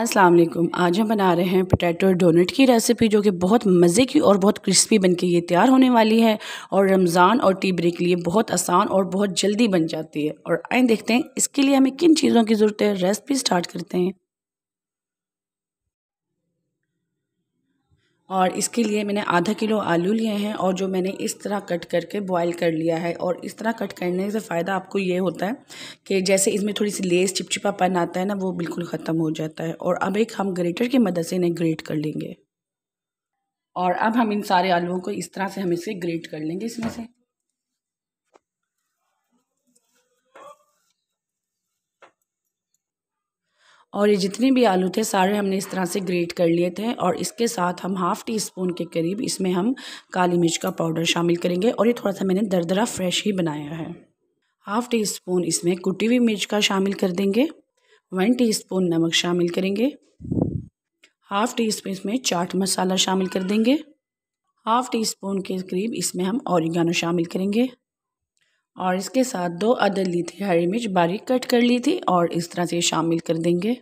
अस्सलाम आज हम बना रहे हैं पोटैटो डोनट की रेसिपी जो कि बहुत मज़े की और बहुत क्रिस्पी बन के ये तैयार होने वाली है और रमज़ान और टी ब्रेक के लिए बहुत आसान और बहुत जल्दी बन जाती है और आए देखते हैं इसके लिए हमें किन चीज़ों की ज़रूरत है रेसिपी स्टार्ट करते हैं और इसके लिए मैंने आधा किलो आलू लिए हैं और जो मैंने इस तरह कट करके बॉईल कर लिया है और इस तरह कट करने से फ़ायदा आपको ये होता है कि जैसे इसमें थोड़ी सी लेस चिपचिपापन आता है ना वो बिल्कुल ख़त्म हो जाता है और अब एक हम ग्रेटर की मदद से इन्हें ग्रेट कर लेंगे और अब हम इन सारे आलुओं को इस तरह से हम इसे ग्रेट कर लेंगे इसमें से और ये जितने भी आलू थे सारे हमने इस तरह से ग्रेट कर लिए थे और इसके साथ हम हाफ़ टी स्पून के करीब इसमें हम काली मिर्च का पाउडर शामिल करेंगे और ये थोड़ा सा मैंने दरदरा फ्रेश ही बनाया है हाफ़ टी स्पून इसमें कुटी हुई मिर्च का शामिल कर देंगे वन टी स्पून नमक शामिल करेंगे हाफ़ टी स्पून इसमें चाट मसाला शामिल कर देंगे हाफ़ टी स्पून के करीब इसमें हम औरिगानो शामिल करेंगे और इसके साथ दो अदर ली थी हरी मिर्च बारीक कट कर ली थी और इस तरह से शामिल कर देंगे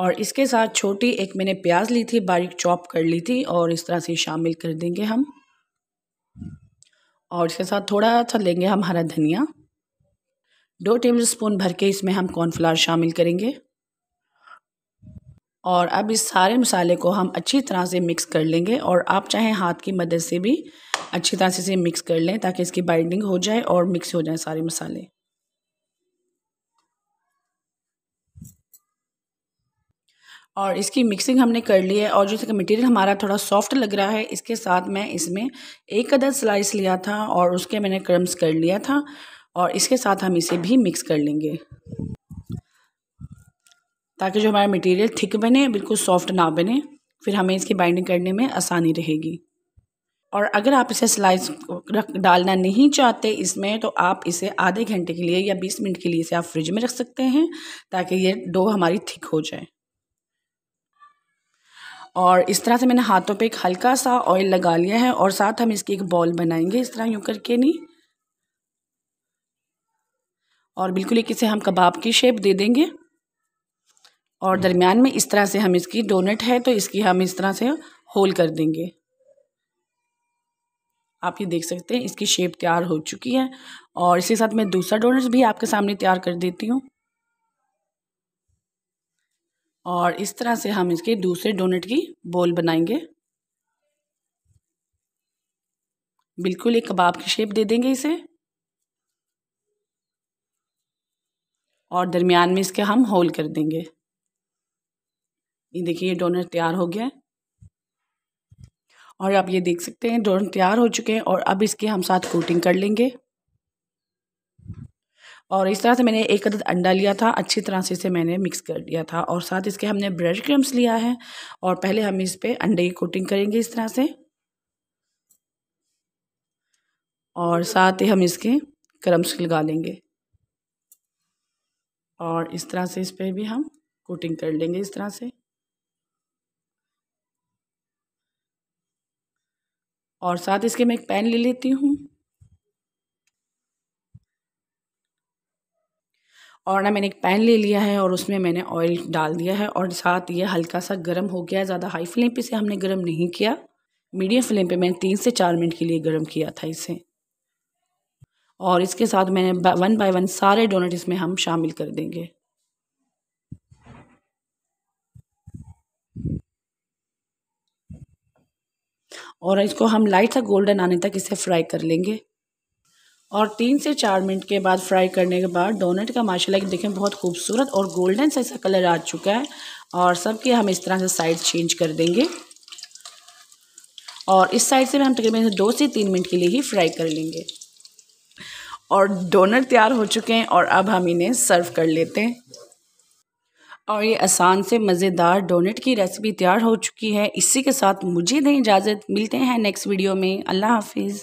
और इसके साथ छोटी एक मैंने प्याज ली थी बारीक चॉप कर ली थी और इस तरह से शामिल कर देंगे हम और इसके साथ थोड़ा सा लेंगे हम हरा धनिया दो टेबल स्पून भर के इसमें हम कॉर्नफ्लावर शामिल करेंगे और अब इस सारे मसाले को हम अच्छी तरह से मिक्स कर लेंगे और आप चाहें हाथ की मदद से भी अच्छी तरह से इसे मिक्स कर लें ताकि इसकी बाइंडिंग हो जाए और मिक्स हो जाए सारे मसाले और इसकी मिक्सिंग हमने कर ली है और जो इसका मटेरियल हमारा थोड़ा सॉफ्ट लग रहा है इसके साथ मैं इसमें एक अदर स्लाइस लिया था और उसके मैंने क्रम्स कर लिया था और इसके साथ हम इसे भी मिक्स कर लेंगे ताकि जो हमारा मटेरियल थिक बने बिल्कुल सॉफ्ट ना बने फिर हमें इसकी बाइंडिंग करने में आसानी रहेगी और अगर आप इसे स्लाइस रख डालना नहीं चाहते इसमें तो आप इसे आधे घंटे के लिए या बीस मिनट के लिए इसे आप फ्रिज में रख सकते हैं ताकि ये डो हमारी थिक हो जाए और इस तरह से मैंने हाथों पे एक हल्का सा ऑयल लगा लिया है और साथ हम इसकी एक बॉल बनाएंगे इस तरह यूं करके नहीं और बिल्कुल एक इसे हम कबाब की शेप दे देंगे और दरमियान में इस तरह से हम इसकी डोनेट है तो इसकी हम इस तरह से होल कर देंगे आप ये देख सकते हैं इसकी शेप तैयार हो चुकी है और इसके साथ मैं दूसरा डोनट्स भी आपके सामने तैयार कर देती हूँ और इस तरह से हम इसके दूसरे डोनट की बोल बनाएंगे बिल्कुल एक कबाब की शेप दे देंगे इसे और दरमियान में इसके हम होल कर देंगे ये देखिए ये डोनर तैयार हो गया है और आप ये देख सकते हैं डोनर तैयार हो चुके हैं और अब इसके हम साथ कोटिंग कर लेंगे और इस तरह से मैंने एक अदद अंडा लिया था अच्छी तरह से इसे मैंने मिक्स कर दिया था और साथ इसके हमने ब्रेड क्रम्स लिया है और पहले हम इस पर अंडे की कोटिंग करेंगे इस तरह से और साथ ही हम इसके क्रम्स लगा लेंगे और इस तरह से इस पर भी हम कोटिंग कर लेंगे इस तरह से और साथ इसके मैं एक पैन ले लेती हूँ और ना मैंने एक पैन ले लिया है और उसमें मैंने ऑयल डाल दिया है और साथ ये हल्का सा गर्म हो गया है ज़्यादा हाई फ्लेम पे इसे हमने गर्म नहीं किया मीडियम फ्लेम पे मैंने तीन से चार मिनट के लिए गर्म किया था इसे और इसके साथ मैंने वन बाय वन सारे डोनट इसमें हम शामिल कर देंगे और इसको हम लाइट सा गोल्डन आने तक इसे फ्राई कर लेंगे और तीन से चार मिनट के बाद फ्राई करने के बाद डोनट का माशाला देखें बहुत खूबसूरत और गोल्डन सा ऐसा कलर आ चुका है और सबके हम इस तरह से साइड चेंज कर देंगे और इस साइड से भी हम तकरीबन दो से तीन मिनट के लिए ही फ्राई कर लेंगे और डोनट तैयार हो चुके हैं और अब हम इन्हें सर्व कर लेते हैं और ये आसान से मज़ेदार डोनेट की रेसिपी तैयार हो चुकी है इसी के साथ मुझे दें इजाज़त मिलते हैं नेक्स्ट वीडियो में अल्लाह हाफिज़